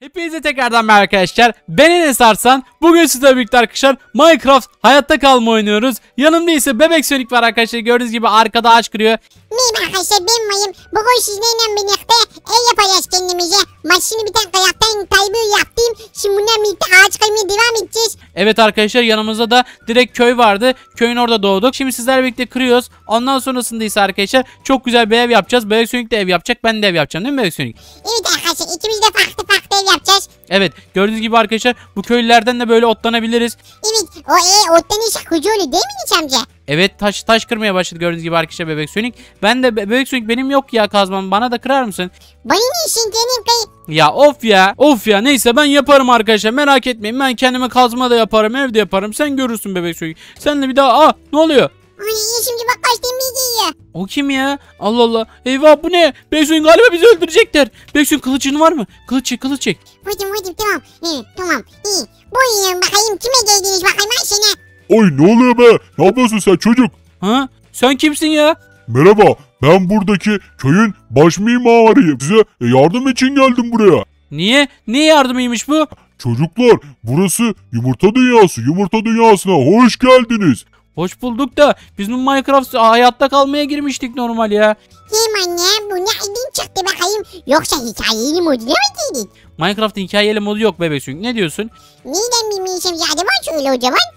Hepinize tekrardan merhaba arkadaşlar. Ben Enes Arsan. Bugün sizlerle birlikte arkadaşlar Minecraft Hayatta kalma oynuyoruz. Yanımda ise bebek sönük var arkadaşlar. Gördüğünüz gibi arkada aç kırıyor. Merhaba arkadaşlar ben Mayım. Bugün sizlerle birlikte ev yapacağız kendimize. Maşini bir tane kayaktan kaybı yaptım. Şimdi bundan birlikte ağaç kaymaya devam edeceğiz. Evet arkadaşlar yanımızda da direkt köy vardı. Köyün orada doğduk. Şimdi sizlerle birlikte kırıyoruz. Ondan sonrasında ise arkadaşlar çok güzel bir ev yapacağız. Bebek sönük de ev yapacak. Ben de ev yapacağım değil mi bebek sönük? Evet arkadaşlar ikimiz de farklı farklı ev yapacağız. Evet gördüğünüz gibi arkadaşlar bu köylülerden de böyle otlanabiliriz. Evet o, e, o ottan iş akıcı oluyor değil mi hiç amca? Evet taş taş kırmaya başladı gördüğünüz gibi arkadaşlar Bebek Sonic. Ben de Bebek Sonic benim yok ya kazmam bana da kırar mısın? Bana ne işin canım kay. Ya of ya of ya neyse ben yaparım arkadaşlar merak etmeyin ben kendime kazma da yaparım evde yaparım sen görürsün Bebek Sen de bir daha aa ah, ne oluyor? Ay şimdi bak kaç bir geliyor. O kim ya? Allah Allah. Eyvah bu ne? Beksun galiba bizi öldürecekler. Beksun kılıcın var mı? Kılıç çek kılıç çek. Vurdum vurdum tamam. Ee, tamam. İyi. Buyurun bakayım kime geldiniz bak. Ay ne oluyor be? Ne yapıyorsun sen çocuk? Ha? Sen kimsin ya? Merhaba ben buradaki köyün baş mimarıyım. Size e, yardım için geldim buraya. Niye? Ne yardımıymış bu? Çocuklar burası yumurta dünyası. Yumurta dünyasına hoş geldiniz. Hoş bulduk da biz bu Minecraft hayatta kalmaya girmiştik normal ya. Kim anne bu ne aydın çıktı bakayım. Yoksa hikayeli moduna mı girdin? Minecraft hikayeli modu yok bebek çünkü ne diyorsun? Neden bilmiyorsun ya zaman söyle o zaman.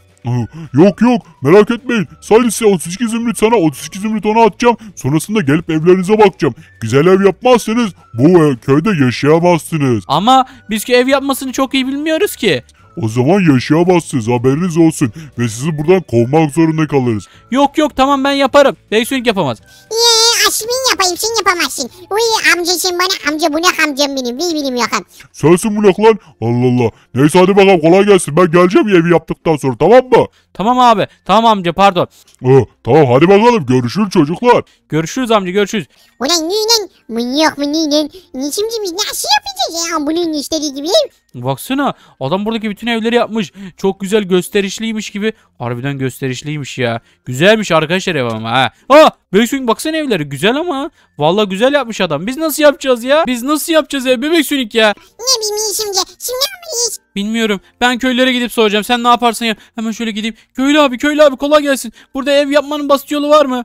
Yok yok merak etmeyin. Sadece size 32 zümrüt sana 32 zümrüt ona atacağım. Sonrasında gelip evlerinize bakacağım. Güzel ev yapmazsanız bu e, köyde yaşayamazsınız. Ama biz ki ev yapmasını çok iyi bilmiyoruz ki. O zaman yaşayamazsınız haberiniz olsun ve sizi buradan kovmak zorunda kalırız. Yok yok tamam ben yaparım. Beysun yapamaz. Yee aşmin yapayım sen yapamazsın. Uy amcasın bana amca bu ne amcam benim bir bilim yakam. Sensin bu ne lan? Allah Allah. Neyse hadi bakalım kolay gelsin. Ben geleceğim evi yaptıktan sonra tamam mı? Tamam abi. Tamam amca pardon. Ee, tamam hadi bakalım görüşürüz çocuklar. Görüşürüz amca görüşürüz. Ulan neyle? Manyak mı neyle? Niçin biz nasıl yapacağız ya bunun işleri gibi? Baksana adam buradaki bütün evleri yapmış. Çok güzel gösterişliymiş gibi. Harbiden gösterişliymiş ya. Güzelmiş arkadaşlar ev ama ha. Aa Beysun baksana evleri güzel ama. Valla güzel yapmış adam. Biz nasıl yapacağız ya? Biz nasıl yapacağız ya bebek sünük ya? Ne bileyim şimdi. Şimdi yapmayız. Bilmiyorum. Ben köylere gidip soracağım. Sen ne yaparsın ya? Hemen şöyle gideyim. Köylü abi köylü abi kolay gelsin. Burada ev yapmanın basit yolu var mı?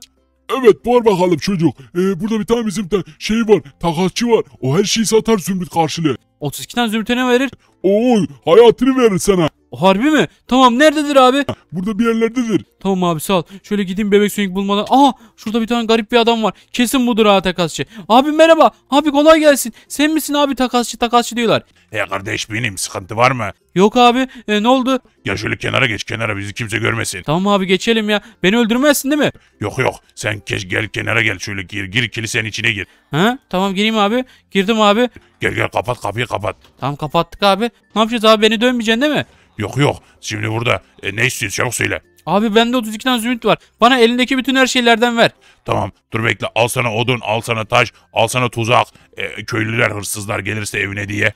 Evet var bakalım çocuk. Ee, burada bir tane bizim şey var. Takasçı var. O her şeyi satar zümrüt karşılığı. 32 tane zümrüte ne verir? Oy hayatını verir sana. Harbi mi? Tamam nerededir abi? Burada bir yerlerdedir. Tamam abi sağ ol. Şöyle gideyim bebek Sonic bulmadan. Aha şurada bir tane garip bir adam var. Kesin budur ha takasçı. Abi merhaba. Abi kolay gelsin. Sen misin abi takasçı takasçı diyorlar. Hey kardeş benim sıkıntı var mı? Yok abi e, ne oldu? Ya şöyle kenara geç kenara bizi kimse görmesin. Tamam abi geçelim ya. Beni öldürmezsin değil mi? Yok yok sen keş, gel kenara gel şöyle gir gir kilisenin içine gir. Ha tamam gireyim abi. Girdim abi. Gel gel kapat kapıyı kapat. Tamam kapattık abi. Ne yapacağız abi beni dönmeyeceksin değil mi? Yok yok şimdi burada e, ne istiyorsun çabuk söyle. Abi bende 32 tane zümrüt var. Bana elindeki bütün her şeylerden ver. Tamam dur bekle al sana odun al sana taş al sana tuzak e, köylüler hırsızlar gelirse evine diye.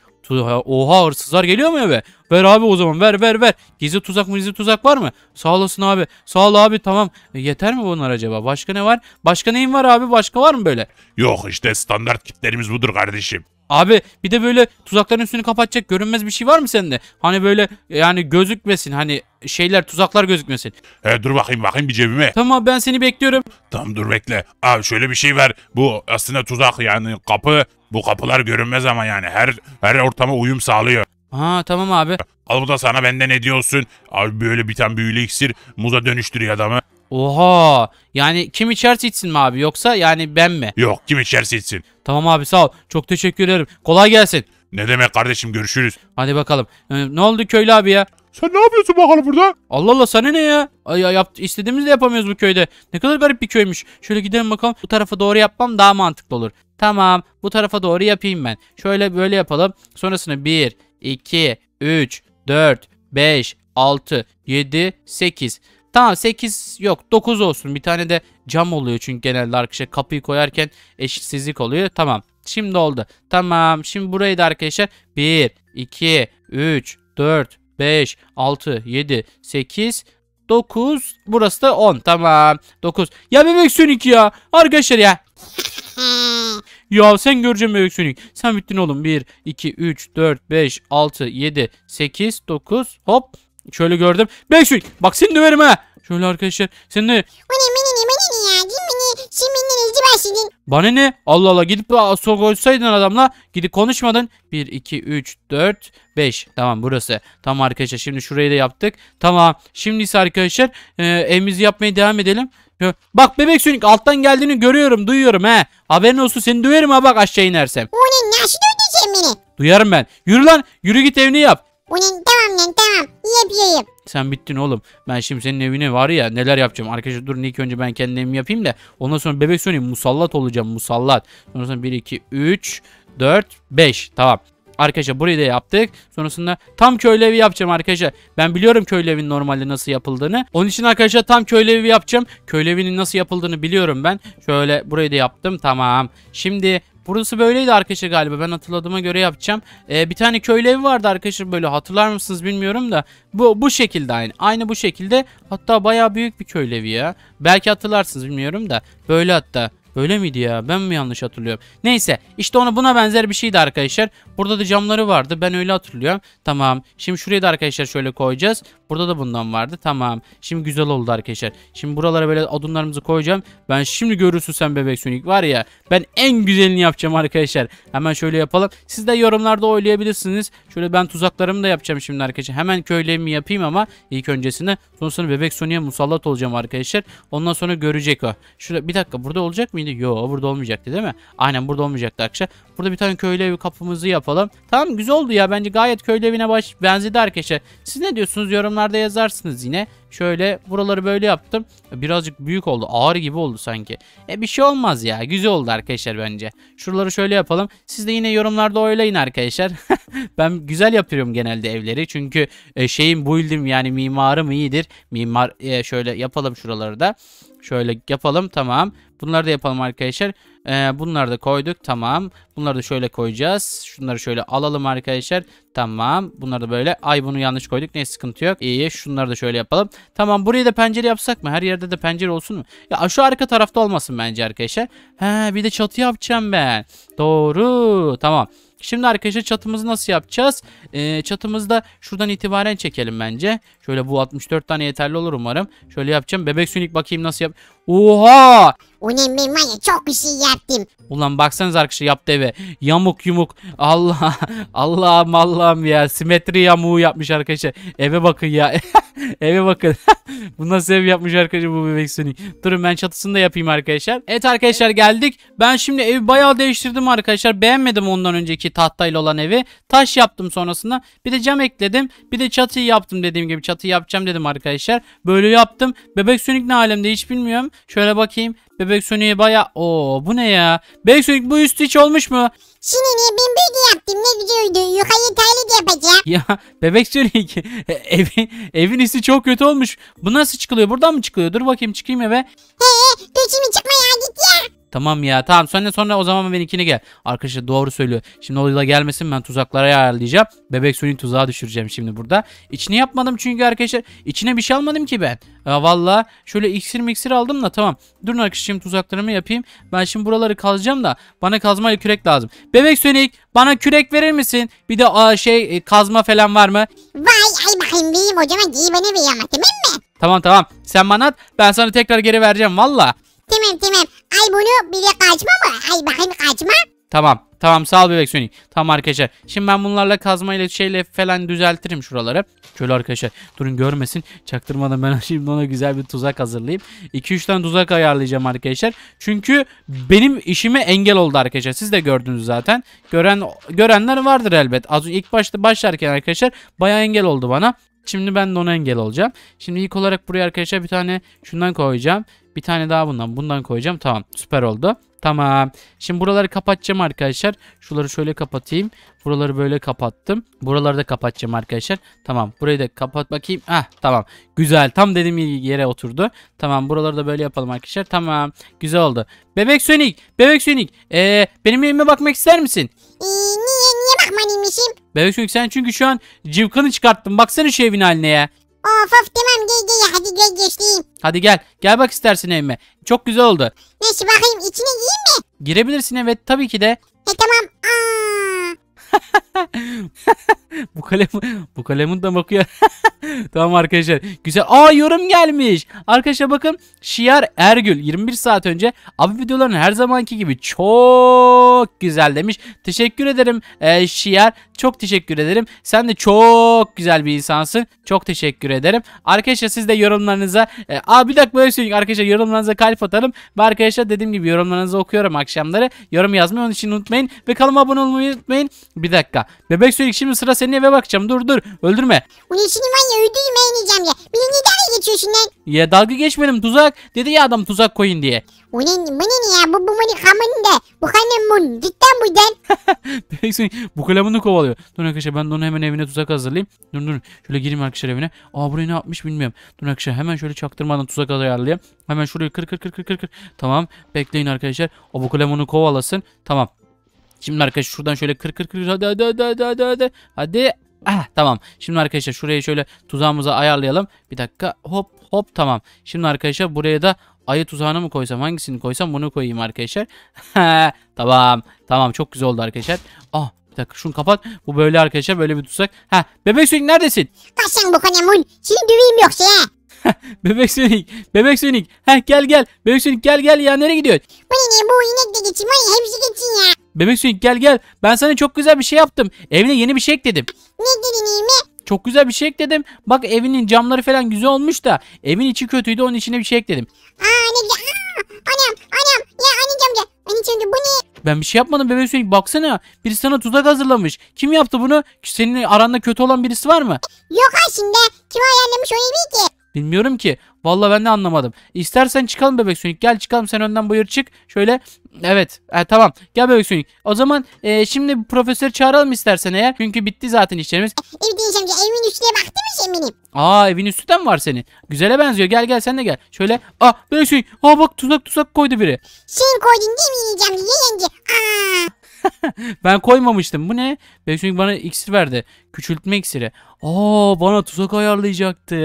Oha hırsızlar geliyor mu eve? Ver abi o zaman ver ver ver. Gizli tuzak mı gizli tuzak var mı? Sağ olasın abi. Sağ ol abi tamam. E, yeter mi bunlar acaba? Başka ne var? Başka neyin var abi? Başka var mı böyle? Yok işte standart kitlerimiz budur kardeşim. Abi bir de böyle tuzakların üstünü kapatacak görünmez bir şey var mı sende? Hani böyle yani gözükmesin hani şeyler tuzaklar gözükmesin. He, dur bakayım bakayım bir cebime. Tamam ben seni bekliyorum. Tamam dur bekle. Abi şöyle bir şey var. Bu aslında tuzak yani kapı. Bu kapılar görünmez ama yani her her ortama uyum sağlıyor. Ha tamam abi. Al bu da sana benden ne diyorsun? Abi böyle bir tane büyülü iksir muza dönüştürüyor adamı. Oha. Yani kim içerse içsin mi abi yoksa yani ben mi? Yok kim içerse içsin. Tamam abi sağ ol. Çok teşekkür ederim. Kolay gelsin. Ne demek kardeşim görüşürüz. Hadi bakalım. Ee, ne oldu köylü abi ya? Sen ne yapıyorsun bakalım burada? Allah Allah sana ne ya? Ay, ya yap, istediğimizi de yapamıyoruz bu köyde. Ne kadar garip bir köymüş. Şöyle gidelim bakalım. Bu tarafa doğru yapmam daha mantıklı olur. Tamam bu tarafa doğru yapayım ben. Şöyle böyle yapalım. Sonrasında 1, 2, 3, 4, 5, 6, 7, 8. Tamam 8 yok 9 olsun. Bir tane de cam oluyor çünkü genelde arkadaşlar kapıyı koyarken eşitsizlik oluyor. Tamam şimdi oldu. Tamam şimdi burayı da arkadaşlar 1, 2, 3, 4, 5, 6, 7, 8, 9. Burası da 10 tamam 9. Ya bebek sönük ya arkadaşlar ya. Hmm. Ya sen göreceğim bebek sönük. Sen bittin oğlum. 1, 2, 3, 4, 5, 6, 7, 8, 9. Hop Şöyle gördüm. 500. Bak seni verim ha. Şöyle arkadaşlar. Sen de Bana ne? Allah Allah gidip soğuk olsaydın adamla gidip konuşmadın. 1, 2, 3, 4, 5. Tamam burası. Tamam arkadaşlar şimdi şurayı da yaptık. Tamam. Şimdi ise arkadaşlar e, evimizi yapmaya devam edelim. Bak bebek sönük alttan geldiğini görüyorum duyuyorum he. Haberin olsun seni döverim ha bak aşağı inersem. O ne nasıl dövdün beni? Duyarım ben. Yürü lan yürü git evini yap. Ulan tamam lan tamam. Yapıyorum. Sen bittin oğlum. Ben şimdi senin evine var ya neler yapacağım. Arkadaşlar Dur, ilk önce ben kendi yapayım da. Ondan sonra bebek Sony musallat olacağım musallat. Sonrasında 1, 2, 3, 4, 5. Tamam. Arkadaşlar burayı da yaptık. Sonrasında tam köylü evi yapacağım arkadaşlar. Ben biliyorum köylü evin normalde nasıl yapıldığını. Onun için arkadaşlar tam köylü evi yapacağım. Köylü evinin nasıl yapıldığını biliyorum ben. Şöyle burayı da yaptım. Tamam. Şimdi Burası böyleydi arkadaşlar galiba. Ben hatırladığıma göre yapacağım. Ee, bir tane köylü evi vardı arkadaşlar böyle hatırlar mısınız bilmiyorum da. Bu bu şekilde aynı. Aynı bu şekilde. Hatta baya büyük bir köylü evi ya. Belki hatırlarsınız bilmiyorum da. Böyle hatta. Öyle miydi ya? Ben mi yanlış hatırlıyorum? Neyse işte ona buna benzer bir şeydi arkadaşlar. Burada da camları vardı. Ben öyle hatırlıyorum. Tamam. Şimdi şuraya da arkadaşlar şöyle koyacağız. Burada da bundan vardı. Tamam. Şimdi güzel oldu arkadaşlar. Şimdi buralara böyle odunlarımızı koyacağım. Ben şimdi görürsün sen bebek sünik var ya. Ben en güzelini yapacağım arkadaşlar. Hemen şöyle yapalım. Siz de yorumlarda oylayabilirsiniz. Şöyle ben tuzaklarımı da yapacağım şimdi arkadaşlar. Hemen köylerimi yapayım ama ilk öncesinde. Sonrasında bebek sonuya musallat olacağım arkadaşlar. Ondan sonra görecek o. Şurada bir dakika burada olacak mıydı? miydi? Yo burada olmayacaktı değil mi? Aynen burada olmayacaktı arkadaşlar. Burada bir tane köylü evi kapımızı yapalım. Tamam güzel oldu ya bence gayet köylü evine baş benzedi arkadaşlar. Siz ne diyorsunuz yorumlarda yazarsınız yine. Şöyle buraları böyle yaptım. Birazcık büyük oldu. Ağır gibi oldu sanki. E bir şey olmaz ya. Güzel oldu arkadaşlar bence. Şuraları şöyle yapalım. Siz de yine yorumlarda oylayın arkadaşlar. ben güzel yapıyorum genelde evleri. Çünkü e, şeyim buildim yani mimarım iyidir. Mimar e, şöyle yapalım şuraları da. Şöyle yapalım tamam. Bunları da yapalım arkadaşlar. Ee, bunları da koyduk. Tamam. Bunları da şöyle koyacağız. Şunları şöyle alalım arkadaşlar. Tamam. Bunları da böyle. Ay bunu yanlış koyduk. Ne sıkıntı yok. İyi. Şunları da şöyle yapalım. Tamam. Buraya da pencere yapsak mı? Her yerde de pencere olsun mu? Ya şu arka tarafta olmasın bence arkadaşlar. He bir de çatı yapacağım ben. Doğru. Tamam. Şimdi arkadaşlar çatımızı nasıl yapacağız? Ee, çatımızı da şuradan itibaren çekelim bence. Şöyle bu 64 tane yeterli olur umarım. Şöyle yapacağım. Bebek sünik bakayım nasıl yap. Oha! Ulan ben var ya çok bir şey yaptım. Ulan baksanız arkadaşlar yaptı eve. Yamuk yumuk. Allah Allah'ım Allah'ım ya. Simetri yamuğu yapmış arkadaşlar. Eve bakın ya. eve bakın. bu nasıl ev yapmış arkadaşlar bu bebek sönük. Durun ben çatısını da yapayım arkadaşlar. Evet arkadaşlar geldik. Ben şimdi evi bayağı değiştirdim arkadaşlar. Beğenmedim ondan önceki tahtayla olan evi. Taş yaptım sonrasında. Bir de cam ekledim. Bir de çatıyı yaptım dediğim gibi. Çatı yapacağım dedim arkadaşlar. Böyle yaptım. Bebek sönük ne alemde hiç bilmiyorum. Şöyle bakayım. Bebek Sonic'e baya... o bu ne ya? Bebek Sonic bu üstü hiç olmuş mu? Şimdi ne bir böyle yaptım ne güzeldi. Yukarı taylı yapacağım. Ya Bebek Sonic e, evin, evin üstü çok kötü olmuş. Bu nasıl çıkılıyor? Buradan mı çıkılıyor? Dur bakayım çıkayım eve. He peşimi çıkma ya git ya. Tamam ya tamam sen de sonra o zaman benimkine gel. Arkadaşlar doğru söylüyor. Şimdi o da gelmesin ben tuzaklara ayarlayacağım. Bebek suyunu tuzağa düşüreceğim şimdi burada. İçini yapmadım çünkü arkadaşlar içine bir şey almadım ki ben. Ya valla şöyle iksir miksir aldım da tamam. Durun arkadaşlar şimdi tuzaklarımı yapayım. Ben şimdi buraları kazacağım da bana kazmayla kürek lazım. Bebek Sonic bana kürek verir misin? Bir de a, şey e, kazma falan var mı? Vay ay bakayım benim hocama giy beni bir ama tamam mı? Tamam tamam sen bana at ben sana tekrar geri vereceğim valla. Tamam tamam. Ay bunu bile kaçma mı? Ay bakayım kaçma. Tamam. Tamam sağ ol bebek Sonic. Tamam arkadaşlar. Şimdi ben bunlarla kazma kazmayla şeyle falan düzeltirim şuraları. Şöyle arkadaşlar durun görmesin. Çaktırmadan ben şimdi ona güzel bir tuzak hazırlayayım. 2-3 tane tuzak ayarlayacağım arkadaşlar. Çünkü benim işime engel oldu arkadaşlar. Siz de gördünüz zaten. Gören görenler vardır elbet. Az önce ilk başta başlarken arkadaşlar bayağı engel oldu bana. Şimdi ben de ona engel olacağım. Şimdi ilk olarak buraya arkadaşlar bir tane şundan koyacağım. Bir tane daha bundan bundan koyacağım. Tamam süper oldu. Tamam. Şimdi buraları kapatacağım arkadaşlar. Şuraları şöyle kapatayım. Buraları böyle kapattım. Buraları da kapatacağım arkadaşlar. Tamam. Burayı da kapat bakayım. Ah tamam. Güzel. Tam dediğim yere oturdu. Tamam. Buraları da böyle yapalım arkadaşlar. Tamam. Güzel oldu. Bebek Sonic. Bebek Sonic. Ee, benim evime bakmak ister misin? İyi kardeşim. Bebek çünkü sen çünkü şu an cıvkanı çıkarttın. Baksana şu evin haline ya. Of of tamam gel gel hadi gel geçeyim. Hadi gel. Gel bak istersin evime. Çok güzel oldu. Neyse bakayım içine gireyim mi? Girebilirsin evet tabii ki de. E tamam. Aa, bu kalem bu kalemin de bakıyor. tamam arkadaşlar. Güzel. Aa yorum gelmiş. Arkadaşlar bakın Şiar Ergül 21 saat önce abi videoların her zamanki gibi çok güzel demiş. Teşekkür ederim e, Şiar. Çok teşekkür ederim. Sen de çok güzel bir insansın. Çok teşekkür ederim. Arkadaşlar siz de yorumlarınıza e, aa bir dakika böyle söyleyeyim arkadaşlar yorumlarınıza kalp atarım. Ve arkadaşlar dediğim gibi yorumlarınızı okuyorum akşamları. Yorum yazmayı onun için unutmayın. Ve kanalıma abone olmayı unutmayın. Bir dakika. Bebek Sonic şimdi sıra senin eve bakacağım. Dur dur. Öldürme. Bu ne var ya öldürmeyeceğim ya. Beni niye dalga geçiyorsun lan? Ya dalga geçmedim tuzak. Dedi ya adam tuzak koyun diye. O ne, ne ya? Bu bu mani kamın de Bu hanımın. Git lan buradan. Neyse bu kalamanı kovalıyor. Dur arkadaşlar ben de onu hemen evine tuzak hazırlayayım. Dur dur. Şöyle gireyim arkadaşlar evine. Aa burayı ne yapmış bilmiyorum. Dur arkadaşlar hemen şöyle çaktırmadan tuzak ayarlayayım. Hemen şurayı kır kır kır kır kır kır. Tamam. Bekleyin arkadaşlar. O bu kalamanı kovalasın. Tamam. Şimdi arkadaşlar şuradan şöyle kır kır kır. Hadi hadi hadi hadi hadi. Hadi. hadi. Ah tamam. Şimdi arkadaşlar şurayı şöyle tuzağımıza ayarlayalım. Bir dakika. Hop hop tamam. Şimdi arkadaşlar buraya da Ayı tuzağına mı koysam hangisini koysam bunu koyayım arkadaşlar. tamam tamam çok güzel oldu arkadaşlar. Ah bir dakika şunu kapat. Bu böyle arkadaşlar böyle bir tuzak. Ha bebek sünik neredesin? Kaçın bu kanemun. Şimdi döveyim yoksa ya. bebek sünik. Bebek sünik. Heh gel gel. Bebek sünik gel gel ya nereye gidiyor? Bu ne bu inek de geçin. Bu hepsi geçin ya. Bebek Sonic gel gel. Ben sana çok güzel bir şey yaptım. Evine yeni bir şey ekledim. Nedir mi? Çok güzel bir şey ekledim. Bak evinin camları falan güzel olmuş da evin içi kötüydü onun içine bir şey ekledim. Aa ne güzel. anam anam ya anneciğim amca. Anneciğim amca bu ne? Ben bir şey yapmadım bebek Sonic. Baksana biri sana tuzak hazırlamış. Kim yaptı bunu? Senin aranda kötü olan birisi var mı? Yok aslında. Kim ayarlamış onu bil ki. Bilmiyorum ki Valla ben de anlamadım. İstersen çıkalım bebek sönük. Gel çıkalım sen önden buyur çık. Şöyle evet e, tamam gel bebek sönük. O zaman e, şimdi profesörü çağıralım istersen eğer. Çünkü bitti zaten işlerimiz. Ah, ev diyeceğim ki evimin üstüne baktın mı sen Aa evin üstü mi var senin? Güzele benziyor gel gel sen de gel. Şöyle ah bebek sönük. Aa bak tuzak tuzak koydu biri. Sen koydun değil mi diyeceğim ki yenge? Aa. ben koymamıştım. Bu ne? Beksonik bana iksir verdi. Küçültme iksiri. Aa bana tuzak ayarlayacaktı.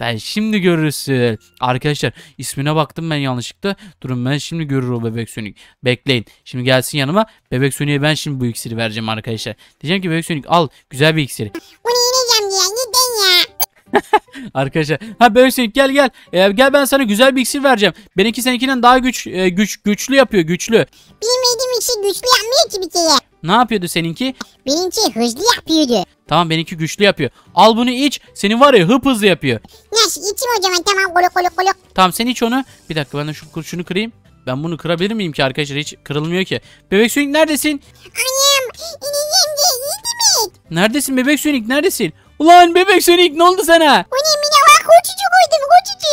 Ben şimdi görürsün. Arkadaşlar ismine baktım ben yanlışlıkla. Durun ben şimdi görür o bebek sönük. Bekleyin. Şimdi gelsin yanıma. Bebek sönüğe ben şimdi bu iksiri vereceğim arkadaşlar. Diyeceğim ki bebek sönük al güzel bir iksiri. Bunu yiyeceğim diye neden ya? Arkadaşlar ha Böğüsün gel gel ee, gel ben sana güzel bir iksir vereceğim. Benimki seninkinden daha güç e, güç güçlü yapıyor güçlü. Bilmedim benimki güçlü yapmıyor ki bir kere. Ne yapıyordu seninki? Benimki hızlı yapıyordu. Tamam benimki güçlü yapıyor. Al bunu iç. Senin var ya hıp hızlı yapıyor. Nasıl içim o tamam koluk koluk koluk. Tamam sen iç onu. Bir dakika ben de şu kurşunu kırayım. Ben bunu kırabilir miyim ki arkadaşlar? Hiç kırılmıyor ki. Bebek Sonic neredesin? Annem. İneceğim de iyi demek. Neredesin Bebek Sonic? Neredesin? Ulan Bebek Sonic ne oldu sana? Annem yine var koçucu koydum koçucu.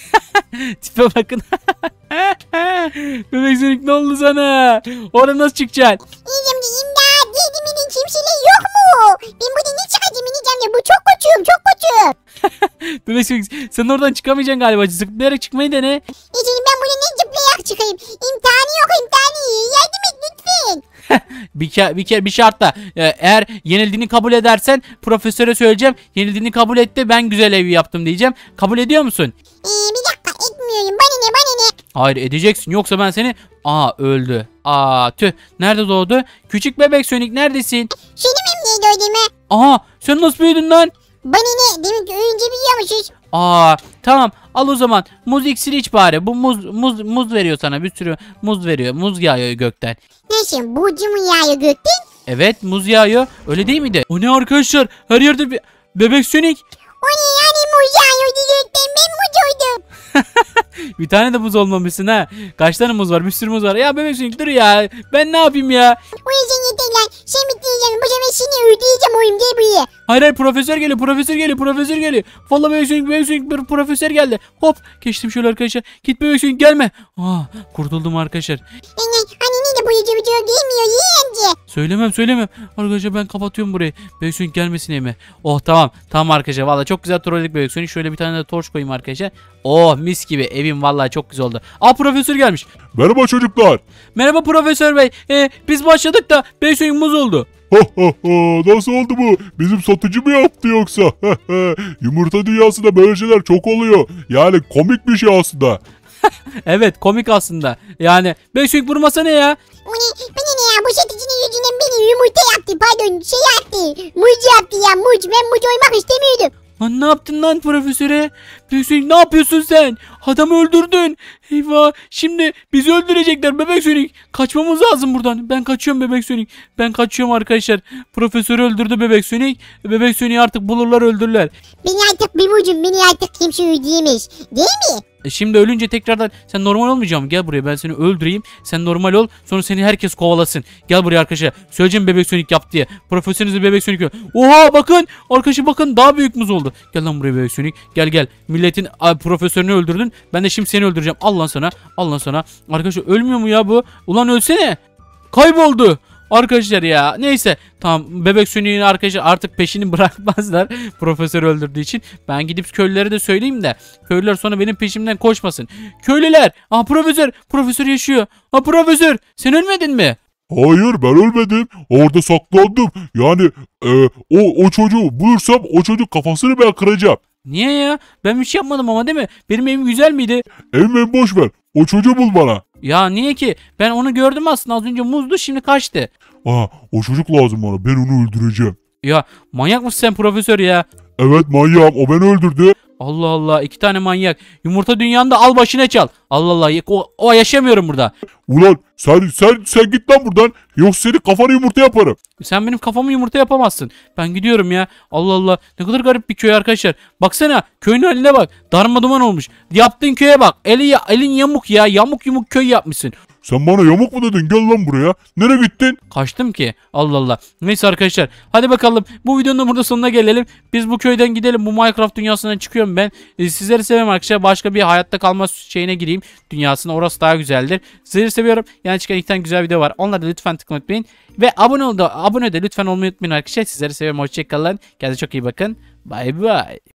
Tipe bakın. Bebek Sonic ne oldu sana? Orada nasıl çıkacaksın? İyiyim de imdat. Yedimin kimseyle yok mu? Ben burada ne çıkacağım ineceğim de bu çok koçuyum çok koçuyum. Bebek Sonic sen oradan çıkamayacaksın galiba. Zıplayarak çıkmayı dene. İyiyim ben burada ne zıplayarak çıkayım? İmtihanı yok imtihanı. Yardım et lütfen. bir kere bir kere bir şartla ee, eğer yenildiğini kabul edersen profesöre söyleyeceğim. Yenildiğini kabul etti. Ben güzel evi yaptım diyeceğim. Kabul ediyor musun? Ee, bir ediyorum. Bana ne bana ne? Hayır edeceksin yoksa ben seni... Aa öldü. Aa tüh. Nerede doğdu? Küçük bebek Sonic neredesin? Seni mi emniye doğdum Aha sen nasıl büyüdün lan? Bana ne? Demek önce biliyormuşuz. Aa tamam al o zaman muz iksiri iç bari. Bu muz muz muz veriyor sana bir sürü muz veriyor. Muz yağıyor gökten. Neyse burcu mu yağıyor gökten? Evet muz yağıyor. Öyle değil miydi? O ne arkadaşlar? Her yerde bir bebek Sonic. O ne yani muz yağıyor gökten ben muz oldum. bir tane de muz olmamışsın ha. Kaç tane muz var? Bir sürü muz var. Ya bebek sönük dur ya. Ben ne yapayım ya? O yeter lan. Sen şey bitireceğim. Bu sefer seni öldüreceğim oğlum gel buraya. Hayır hayır profesör geliyor. Profesör geliyor. Profesör geliyor. Valla bebek sönük bebek sönük bir profesör geldi. Hop geçtim şöyle arkadaşlar. Git bebek sönük gelme. Aa, kurtuldum arkadaşlar cıvı cıvı cıvı giymiyor yeğenci. Söylemem söylemem. Arkadaşlar ben kapatıyorum burayı. Beysun gelmesin eme. Oh tamam. Tamam arkadaşlar. Valla çok güzel trolledik Beysun'u. Şöyle bir tane de torç koyayım arkadaşlar. Oh mis gibi. Evim valla çok güzel oldu. Aa profesör gelmiş. Merhaba çocuklar. Merhaba profesör bey. Ee, biz başladık da Beysun muz oldu. Ha ha ha nasıl oldu bu? Bizim satıcı mı yaptı yoksa? Yumurta dünyasında böyle şeyler çok oluyor. Yani komik bir şey aslında. evet komik aslında. Yani 5 büyük vurmasa ne ya? Bu ne? Bu ne ya? Bu satıcının yüzünden beni yumurta yaptı. Pardon şey yaptı. Muc yaptı ya muc. Ben muc oymak istemiyordum. Lan ne yaptın lan profesöre? Bebek Sonic ne yapıyorsun sen? Adamı öldürdün. Eyvah şimdi bizi öldürecekler bebek Sonic. Kaçmamız lazım buradan. Ben kaçıyorum bebek Sonic. Ben kaçıyorum arkadaşlar. Profesörü öldürdü bebek Sonic. Bebek Sonic'i artık bulurlar öldürler Beni artık bir bucum beni artık kimse öldüremez. Değil mi? E şimdi ölünce tekrardan sen normal olmayacağım. Gel buraya ben seni öldüreyim. Sen normal ol. Sonra seni herkes kovalasın. Gel buraya arkadaşlar. Söyleyeceğim bebek sönük yap diye. Profesyonel bebek sönük. Yap. Oha bakın. Arkadaşı bakın daha büyük muz oldu. Gel lan buraya bebek sönük. Gel gel. Milletin profesörünü öldürdün. Ben de şimdi seni öldüreceğim. Allah sana. Allah sana. Arkadaşlar ölmüyor mu ya bu? Ulan ölsene. Kayboldu. Arkadaşlar ya neyse tamam bebek sünüğünü arkadaşlar artık peşini bırakmazlar profesör öldürdüğü için. Ben gidip köylülere de söyleyeyim de köylüler sonra benim peşimden koşmasın. Köylüler ah profesör profesör yaşıyor. Ah profesör sen ölmedin mi? Hayır ben ölmedim. Orada saklandım. Yani e, o, o çocuğu bulursam o çocuk kafasını ben kıracağım. Niye ya? Ben bir şey yapmadım ama değil mi? Benim evim güzel miydi? Evim boş ver. O çocuğu bul bana. Ya niye ki? Ben onu gördüm aslında az önce muzdu şimdi kaçtı. Aa o çocuk lazım bana ben onu öldüreceğim. Ya manyak mısın sen profesör ya? Evet manyağım o beni öldürdü. Allah Allah iki tane manyak. Yumurta dünyanda al başına çal. Allah Allah ya, o, o yaşamıyorum burada. Ulan sen, sen, sen git lan buradan. Yok seni kafanı yumurta yaparım. Sen benim kafamı yumurta yapamazsın. Ben gidiyorum ya. Allah Allah. Ne kadar garip bir köy arkadaşlar. Baksana köyün haline bak. Darma duman olmuş. Yaptığın köye bak. Eli, elin yamuk ya. Yamuk yumuk köy yapmışsın. Sen bana yamuk mu dedin? Gel lan buraya. Nereye gittin? Kaçtım ki. Allah Allah. Neyse arkadaşlar. Hadi bakalım. Bu videonun da burada sonuna gelelim. Biz bu köyden gidelim. Bu Minecraft dünyasından çıkıyorum ben. Ee, sizleri seviyorum arkadaşlar. Başka bir hayatta kalma şeyine gireyim diyeyim dünyasına. Orası daha güzeldir. Sizleri seviyorum. Yani çıkan iki tane güzel video var. Onlara da lütfen tıklamayı unutmayın. Ve abone ol da abone de lütfen olmayı unutmayın arkadaşlar. Sizleri seviyorum. Hoşçakalın. Kendinize çok iyi bakın. Bay bay.